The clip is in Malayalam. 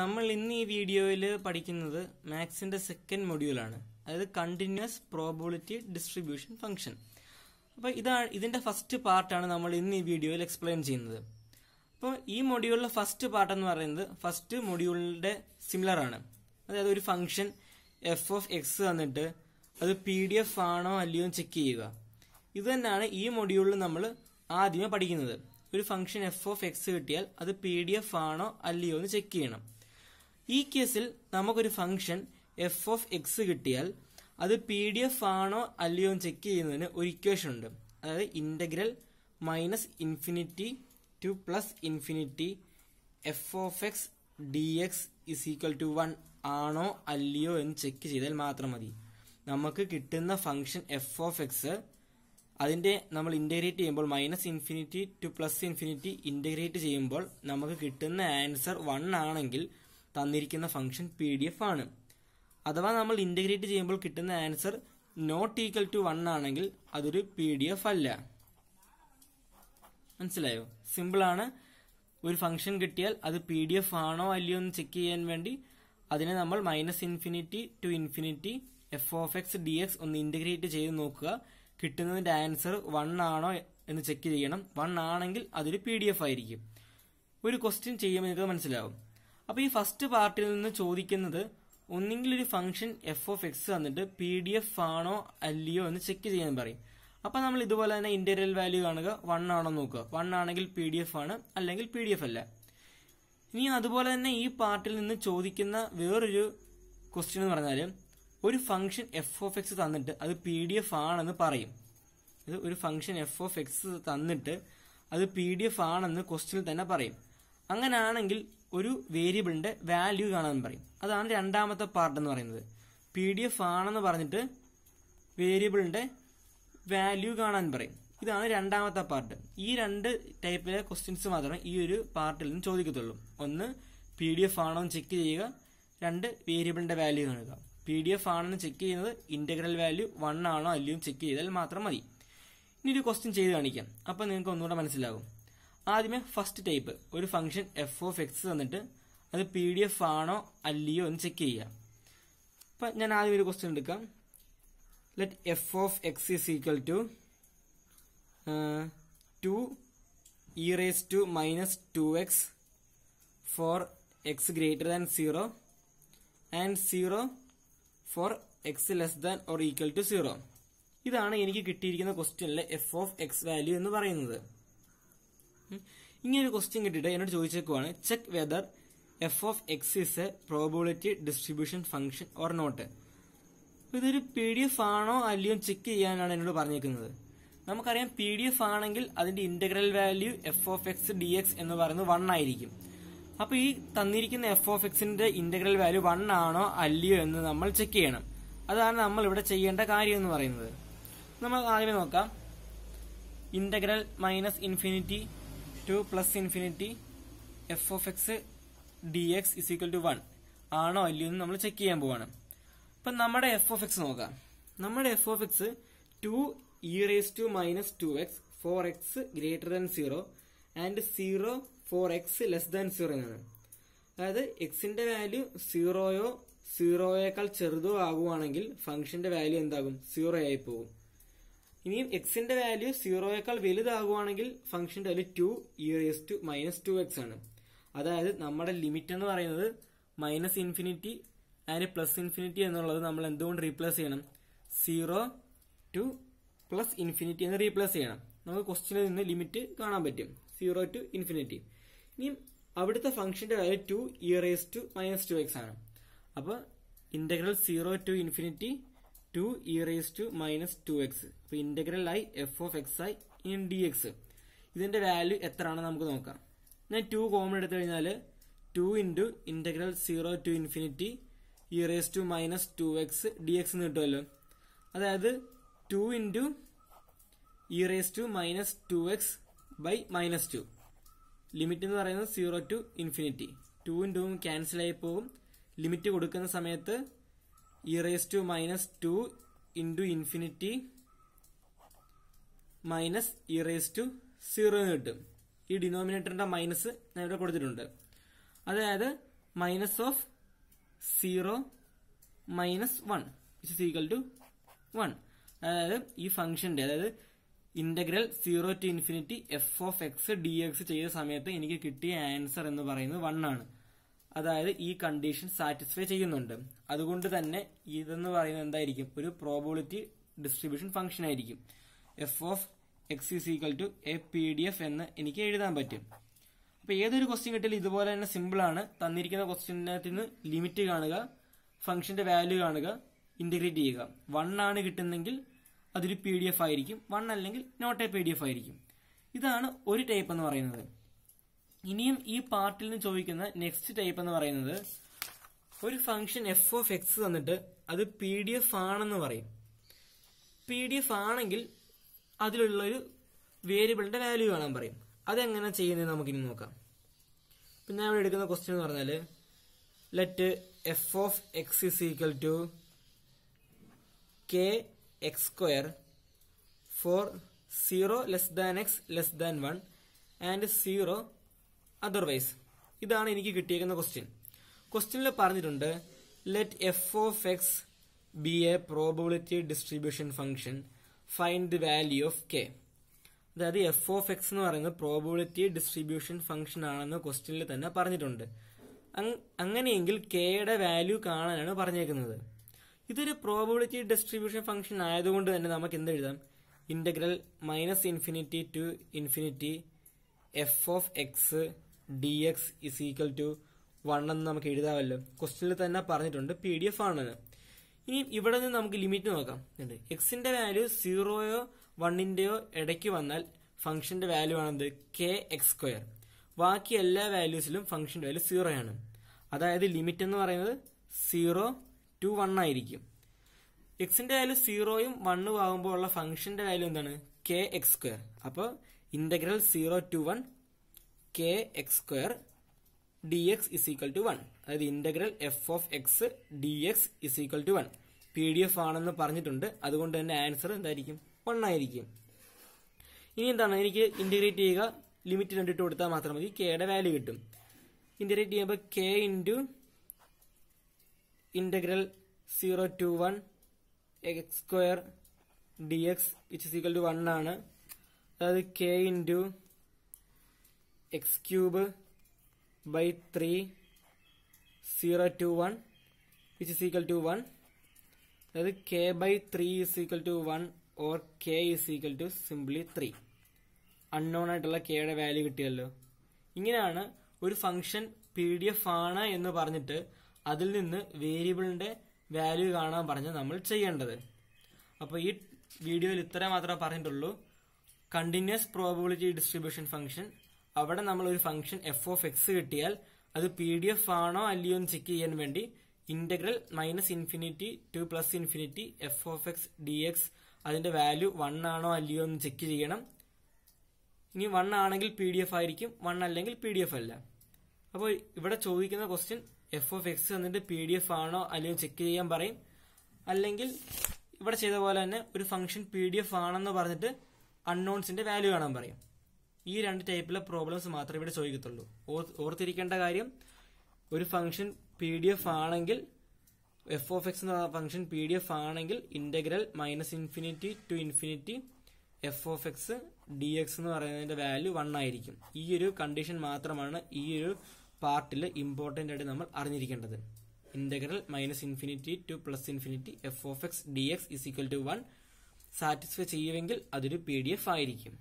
നമ്മൾ ഇന്ന് ഈ വീഡിയോയിൽ പഠിക്കുന്നത് മാത്സിൻ്റെ സെക്കൻഡ് മൊഡ്യൂളാണ് അതായത് കണ്ടിന്യൂസ് പ്രോബിലിറ്റി ഡിസ്ട്രിബ്യൂഷൻ ഫംഗ്ഷൻ അപ്പോൾ ഇതാണ് ഇതിന്റെ ഫസ്റ്റ് പാർട്ടാണ് നമ്മൾ ഇന്ന് ഈ വീഡിയോയിൽ എക്സ്പ്ലെയിൻ ചെയ്യുന്നത് അപ്പോൾ ഈ മൊഡ്യൂളിലെ ഫസ്റ്റ് പാർട്ട് എന്ന് പറയുന്നത് ഫസ്റ്റ് മൊഡ്യൂളിൻ്റെ സിമിലർ ആണ് അതായത് ഒരു ഫംഗ്ഷൻ എഫ് ഓഫ് എക്സ് തന്നിട്ട് അത് പി ഡി എഫ് ആണോ അല്ലയോ ചെക്ക് ചെയ്യുക ഇത് തന്നെയാണ് ഈ മൊഡ്യൂളിൽ നമ്മൾ ആദ്യമേ പഠിക്കുന്നത് ഒരു ഫംഗ്ഷൻ എഫ് ഓഫ് എക്സ് കിട്ടിയാൽ അത് പി ഡി എഫ് ആണോ അല്ലയോ എന്ന് ചെക്ക് ചെയ്യണം ഈ കേസിൽ നമുക്കൊരു ഫംഗ്ഷൻ എഫ് ഓഫ് എക്സ് കിട്ടിയാൽ അത് പി ഡി എഫ് ആണോ അല്ലയോ എന്ന് ചെക്ക് ചെയ്യുന്നതിന് ഒരു ഇക്വേഷൻ ഉണ്ട് അതായത് integral minus infinity to plus infinity f of x d x is equal to one ആണോ അല്ലയോ എന്ന് ചെക്ക് ചെയ്താൽ മാത്രം മതി നമുക്ക് കിട്ടുന്ന ഫംഗ്ഷൻ എഫ് ഓഫ് എക്സ് അതിൻ്റെ നമ്മൾ ഇൻ്റഗ്രേറ്റ് ചെയ്യുമ്പോൾ minus infinity to plus infinity integrate ചെയ്യുമ്പോൾ നമുക്ക് കിട്ടുന്ന ആൻസർ വൺ ആണെങ്കിൽ തന്നിരിക്കുന്ന ഫംഗ്ഷൻ പി ഡി എഫ് ആണ് അഥവാ നമ്മൾ ഇൻ്റഗ്രേറ്റ് ചെയ്യുമ്പോൾ കിട്ടുന്ന answer not equal to one ആണെങ്കിൽ അതൊരു പി ഡി എഫ് അല്ല മനസ്സിലായോ സിമ്പിളാണ് ഒരു ഫംഗ്ഷൻ കിട്ടിയാൽ അത് പി ഡി എഫ് ആണോ അല്ലയോ എന്ന് ചെക്ക് ചെയ്യാൻ വേണ്ടി അതിനെ നമ്മൾ minus infinity to infinity f of x d x ഒന്ന് ഇൻ്റഗ്രേറ്റ് ചെയ്ത് നോക്കുക കിട്ടുന്നതിൻ്റെ ആൻസർ വൺ ആണോ എന്ന് ചെക്ക് ചെയ്യണം വൺ ആണെങ്കിൽ അതൊരു പി ഡി എഫ് ആയിരിക്കും ഒരു ക്വസ്റ്റ്യൻ ചെയ്യുമ്പോൾ നിങ്ങൾക്ക് മനസ്സിലാവും അപ്പോൾ ഈ ഫസ്റ്റ് പാർട്ടിൽ നിന്ന് ചോദിക്കുന്നത് ഒന്നെങ്കിൽ ഒരു ഫംഗ്ഷൻ എഫ് ഓഫ് എക്സ് തന്നിട്ട് പി ഡി എഫ് ആണോ അല്ലയോ എന്ന് ചെക്ക് ചെയ്യാൻ പറയും അപ്പോൾ നമ്മൾ ഇതുപോലെ തന്നെ ഇന്റീരിയൽ വാല്യൂ കാണുക വൺ ആണോ നോക്കുക വൺ ആണെങ്കിൽ പി ഡി എഫ് ആണ് അല്ലെങ്കിൽ പി ഡി എഫ് അല്ല ഇനി അതുപോലെ തന്നെ ഈ പാർട്ടിൽ നിന്ന് ചോദിക്കുന്ന വേറൊരു ക്വസ്റ്റ്യൻ എന്ന് പറഞ്ഞാൽ ഒരു ഫംഗ്ഷൻ എഫ് ഓഫ് എക്സ് തന്നിട്ട് അത് പി ഡി എഫ് ആണെന്ന് പറയും ഇത് ഒരു ഫംഗ്ഷൻ എഫ് ഓഫ് എക്സ് തന്നിട്ട് അത് പി ഡി എഫ് ആണെന്ന് ക്വസ്റ്റ്യനിൽ തന്നെ പറയും അങ്ങനെയാണെങ്കിൽ ഒരു വേരിയബിളിന്റെ വാല്യൂ കാണാൻ പറയും അതാണ് രണ്ടാമത്തെ പാർട്ട് എന്ന് പറയുന്നത് പി ഡി എഫ് ആണെന്ന് പറഞ്ഞിട്ട് വേരിയബിളിന്റെ വാല്യൂ കാണാൻ പറയും ഇതാണ് രണ്ടാമത്തെ പാർട്ട് ഈ രണ്ട് ടൈപ്പിലെ ക്വസ്റ്റ്യൻസ് മാത്രമേ ഈ ഒരു പാർട്ടിൽ നിന്ന് ചോദിക്കത്തുള്ളൂ ഒന്ന് പി ഡി എഫ് ആണോ എന്ന് ചെക്ക് ചെയ്യുക രണ്ട് വേരിയബിളിന്റെ വാല്യൂ കാണുക പി ഡി എഫ് ആണെന്ന് ചെക്ക് ചെയ്യുന്നത് ഇന്റഗ്രൽ വാല്യൂ വൺ ആണോ അല്ലയോ ചെക്ക് ചെയ്താൽ മാത്രം മതി ഇനി ഒരു ക്വസ്റ്റ്യൻ ചെയ്ത് കാണിക്കാം അപ്പം നിങ്ങൾക്ക് ഒന്നുകൂടെ മനസ്സിലാകും ആദ്യമേ ഫസ്റ്റ് ടൈപ്പ് ഒരു ഫംഗ്ഷൻ എഫ് ഓഫ് എക്സ് തന്നിട്ട് അത് പി ഡി എഫ് ആണോ അല്ലയോ എന്ന് ചെക്ക് ചെയ്യാം അപ്പം ഞാൻ ആദ്യം ഒരു ക്വസ്റ്റ്യൻ എടുക്കാം let f of x is equal to two e raise to minus two x for x greater than zero and zero for x less than or equal to zero ഇതാണ് എനിക്ക് കിട്ടിയിരിക്കുന്ന ക്വസ്റ്റ്യനിലെ എഫ് ഓഫ് എക്സ് വാല്യൂ എന്ന് പറയുന്നത് ഇങ്ങനെ ഒരു ക്വസ്റ്റ്യൻ കിട്ടിയിട്ട് എന്നോട് ചോദിച്ചേക്കുവാണ് check whether f of x is a probability distribution function or not ഇതൊരു പി ഡി എഫ് ആണോ അല്ലയോ ചെക്ക് ചെയ്യാനാണ് എന്നോട് പറഞ്ഞേക്കുന്നത് നമുക്കറിയാം പി ഡി എഫ് ആണെങ്കിൽ അതിന്റെ integral value f of x d x എന്ന് പറയുന്നത് വൺ ആയിരിക്കും അപ്പൊ ഈ തന്നിരിക്കുന്ന എഫ് ഓഫ് എക്സിന്റെ ഇന്റഗ്രൽ വാല്യൂ വൺ ആണോ അല്ലയോ എന്ന് നമ്മൾ ചെക്ക് ചെയ്യണം അതാണ് നമ്മൾ ഇവിടെ ചെയ്യേണ്ട കാര്യം എന്ന് പറയുന്നത് നമ്മൾ ആദ്യമേ നോക്കാം integral minus infinity to plus infinity f of x d x is equal to one ആണോ അല്ലയോ എന്ന് നമ്മൾ ചെക്ക് ചെയ്യാൻ പോവാണ് അപ്പൊ നമ്മുടെ എഫ് ഓഫ് എക്സ് നോക്കാം നമ്മുടെ f of x two e raise to minus two x for x greater than zero and zero for x less than zero എന്നാണ് അതായത് എക്സിന്റെ വാല്യൂ സീറോയോ സീറോയേക്കാൾ ചെറുതോ ആകുവാണെങ്കിൽ ഫംഗ്ഷന്റെ വാല്യൂ എന്താകും സീറോ ആയി പോകും ഇനിയും എക്സിന്റെ വാല്യൂ സീറോയേക്കാൾ വലുതാകുവാണെങ്കിൽ ഫംഗ്ഷന്റെ value two e raise to minus two x ആണ് അതായത് നമ്മുടെ ലിമിറ്റ് എന്ന് പറയുന്നത് മൈനസ് ഇൻഫിനിറ്റി അതിന് പ്ലസ് ഇൻഫിനിറ്റി എന്നുള്ളത് നമ്മൾ എന്തുകൊണ്ട് റീപ്ലേസ് ചെയ്യണം സീറോ ടു പ്ലസ് ഇൻഫിനിറ്റി എന്ന് റീപ്ലേസ് ചെയ്യണം നമുക്ക് ക്വസ്റ്റിനിൽ നിന്ന് ലിമിറ്റ് കാണാൻ പറ്റും സീറോ ടു ഇൻഫിനിറ്റി ഇനി അവിടുത്തെ ഫംഗ്ഷന്റെ value two e raise to minus two x ആണ് അപ്പോൾ integral zero to infinity two e raise to minus two x അപ്പൊ ഇന്റഗ്രൽ ആയി എഫ് ഓഫ് എക്സ് ആയി ഇൻ ഡി എക്സ് ഇതിന്റെ വാല്യൂ എത്ര ആണെന്ന് നമുക്ക് നോക്കാം ഞാൻ ടു കോമൺ എടുത്തു കഴിഞ്ഞാൽ two into integral zero to infinity e raise to minus two x d x എന്ന് കിട്ടുമല്ലോ അതായത് two into e raise to minus two X by minus two limit എന്ന് പറയുന്നത് സീറോ ടു ഇൻഫിനിറ്റി ടു ഇൻറ്റും ക്യാൻസൽ ആയി പോകും ലിമിറ്റ് കൊടുക്കുന്ന സമയത്ത് e raise to minus two into infinity minus e raise to zero എന്ന് കിട്ടും ഈ ഡിനോമിനേറ്ററിന്റെ മൈനസ് ഞാൻ ഇവിടെ കൊടുത്തിട്ടുണ്ട് അതായത് minus of zero minus one it equal to one അതായത് ഈ ഫംഗ്ഷന്റെ അതായത് integral zero to infinity f of x d x ചെയ്ത സമയത്ത് എനിക്ക് കിട്ടിയ ആൻസർ എന്ന് പറയുന്നത് വൺ ആണ് അതായത് ഈ കണ്ടീഷൻ സാറ്റിസ്ഫൈ ചെയ്യുന്നുണ്ട് അതുകൊണ്ട് തന്നെ ഇതെന്ന് പറയുന്നത് എന്തായിരിക്കും ഒരു പ്രോബിലിറ്റി ഡിസ്ട്രിബ്യൂഷൻ ഫംഗ്ഷൻ ആയിരിക്കും f of x is equal to a P D F എന്ന് എനിക്ക് എഴുതാൻ പറ്റും അപ്പൊ ഏതൊരു ക്വസ്റ്റ്യൻ കിട്ടിയാലും ഇതുപോലെ തന്നെ സിമ്പിൾ ആണ് തന്നിരിക്കുന്ന നിന്ന് ലിമിറ്റ് കാണുക ഫംഗ്ഷന്റെ വാല്യൂ കാണുക ഇന്റഗ്രേറ്റ് ചെയ്യുക വൺ ആണ് കിട്ടുന്നെങ്കിൽ അതൊരു പി ഡി എഫ് ആയിരിക്കും വൺ അല്ലെങ്കിൽ not a P D F ആയിരിക്കും ഇതാണ് ഒരു ടൈപ്പ് എന്ന് പറയുന്നത് ഇനിയും ഈ പാർട്ടിൽ നിന്ന് ചോദിക്കുന്ന നെക്സ്റ്റ് ടൈപ്പ് എന്ന് പറയുന്നത് ഒരു ഫംഗ്ഷൻ എഫ് ഓഫ് എക്സ് തന്നിട്ട് അത് പി ഡി എഫ് ആണെന്ന് പറയും പി ഡി എഫ് ആണെങ്കിൽ അതിലുള്ളൊരു വേരിയബിളിന്റെ വാല്യൂ കാണാൻ പറയും അതെങ്ങനെ ചെയ്യുന്നത് നമുക്കിനി നോക്കാം പിന്നെ നമ്മൾ എടുക്കുന്ന ക്വസ്റ്റ്യൻ എന്ന് പറഞ്ഞാൽ let f of x is equal to k x square for zero less than x less than one and zero otherwise ഇതാണ് എനിക്ക് കിട്ടിയേക്കുന്ന ക്വസ്റ്റ്യൻ ക്വസ്റ്റ്യനിൽ പറഞ്ഞിട്ടുണ്ട് let f of x be a probability distribution function find the value of k അതായത് എഫ് ഓഫ് എക്സ് എന്ന് പറയുന്നത് പ്രോബിലിറ്റി ഡിസ്ട്രിബ്യൂഷൻ ഫംഗ്ഷൻ ആണെന്ന് ക്വസ്റ്റ്യനിൽ തന്നെ പറഞ്ഞിട്ടുണ്ട് അങ്ങനെയെങ്കിൽ കെയുടെ വാല്യൂ കാണാനാണ് പറഞ്ഞേക്കുന്നത് ഇതൊരു പ്രോബിലിറ്റി ഡിസ്ട്രിബ്യൂഷൻ ഫംഗ്ഷൻ ആയതുകൊണ്ട് തന്നെ നമുക്ക് എന്ത് എഴുതാം integral minus infinity to infinity f of x d x is equal to one എന്ന് നമുക്ക് എഴുതാമല്ലോ ക്വസ്റ്റ്യനിൽ തന്നെ പറഞ്ഞിട്ടുണ്ട് പി ഡി എഫ് ആണെന്ന് ഇനി ഇവിടെ നിന്ന് നമുക്ക് ലിമിറ്റ് നോക്കാം എക്സിന്റെ വാല്യൂ സീറോയോ വണ്ണിന്റെയോ ഇടയ്ക്ക് വന്നാൽ ഫംഗ്ഷന്റെ വാല്യൂ ആണത് കെ എക്സ് സ്ക്വയർ ബാക്കി എല്ലാ വാല്യൂസിലും ഫംഗ്ഷന്റെ വാല്യൂ സീറോ ആണ് അതായത് ലിമിറ്റ് എന്ന് പറയുന്നത് സീറോ ടു വൺ ആയിരിക്കും എക്സിന്റെ വാല്യൂ സീറോയും വണ്ണും ആകുമ്പോൾ ഉള്ള ഫംഗ്ഷന്റെ വാല്യൂ എന്താണ് കെ എക്സ് സ്ക്വയർ അപ്പോൾ integral zero to one k x square d x is equal to one അതായത് integral f of x d x is equal to one P D F ആണെന്ന് പറഞ്ഞിട്ടുണ്ട് അതുകൊണ്ട് തന്നെ ആൻസർ എന്തായിരിക്കും വൺ ആയിരിക്കും ഇനി എന്താണ് എനിക്ക് ഇന്റഗ്രേറ്റ് ചെയ്യുക ലിമിറ്റ് രണ്ടിട്ട് കൊടുത്താൽ മാത്രം മതി കെയുടെ വാല്യൂ കിട്ടും ഇന്റഗ്രേറ്റ് ചെയ്യുമ്പോൾ k into integral zero to one x square d x is equal to one ആണ് അതായത് k into x cube by three zero to one which is equal to one അതായത് k by three is equal to one or k is equal to simply three unknown ആയിട്ടുള്ള കെയുടെ വാല്യൂ കിട്ടിയല്ലോ ഇങ്ങനെയാണ് ഒരു ഫംഗ്ഷൻ പി ഡി എഫ് ആണ് എന്ന് പറഞ്ഞിട്ട് അതിൽ നിന്ന് വേരിയബിളിന്റെ വാല്യൂ കാണാൻ പറഞ്ഞ് നമ്മൾ ചെയ്യേണ്ടത് അപ്പോൾ ഈ വീഡിയോയിൽ ഇത്ര മാത്രമേ പറഞ്ഞിട്ടുള്ളൂ കണ്ടിന്യൂസ് പ്രോബിലിറ്റി ഡിസ്ട്രിബ്യൂഷൻ ഫംഗ്ഷൻ അവിടെ നമ്മൾ ഒരു ഫംഗ്ഷൻ എഫ് ഓഫ് എക്സ് കിട്ടിയാൽ അത് പി ഡി എഫ് ആണോ അല്ലയോ എന്ന് ചെക്ക് ചെയ്യാൻ വേണ്ടി integral minus infinity to plus infinity f of x d x അതിന്റെ വാല്യൂ വൺ ആണോ അല്ലയോ എന്ന് ചെക്ക് ചെയ്യണം ഇനി വൺ ആണെങ്കിൽ പി ഡി എഫ് ആയിരിക്കും വൺ അല്ലെങ്കിൽ പി ഡി എഫ് അല്ല അപ്പോൾ ഇവിടെ ചോദിക്കുന്ന ക്വസ്റ്റ്യൻ എഫ് ഓഫ് എക്സ് എന്നിട്ട് പി ഡി എഫ് ആണോ അല്ലയോ ചെക്ക് ചെയ്യാൻ പറയും അല്ലെങ്കിൽ ഇവിടെ ചെയ്ത പോലെ തന്നെ ഒരു ഫംഗ്ഷൻ പി ഡി എഫ് ആണെന്ന് പറഞ്ഞിട്ട് അൺനോൺസിന്റെ വാല്യൂ കാണാൻ പറയും ഈ രണ്ട് ടൈപ്പിലെ പ്രോബ്ലംസ് മാത്രമേ ഇവിടെ ചോദിക്കത്തുള്ളൂ ഓർത്തിരിക്കേണ്ട കാര്യം ഒരു ഫംഗ്ഷൻ പി ഡി എഫ് ആണെങ്കിൽ എഫ് ഓഫ് എക്സ് എന്ന് പറയുന്ന ഫംഗ്ഷൻ പി ഡി എഫ് ആണെങ്കിൽ integral minus infinity to infinity f of x d x എന്ന് പറയുന്നതിന്റെ വാല്യൂ വൺ ആയിരിക്കും ഈ ഒരു കണ്ടീഷൻ മാത്രമാണ് ഈ ഒരു പാർട്ടിൽ ഇമ്പോർട്ടൻ്റ് ആയിട്ട് നമ്മൾ അറിഞ്ഞിരിക്കേണ്ടത് integral minus infinity to plus infinity f of x d x is equal to one satisfy ചെയ്യുമെങ്കിൽ അതൊരു പി ഡി എഫ് ആയിരിക്കും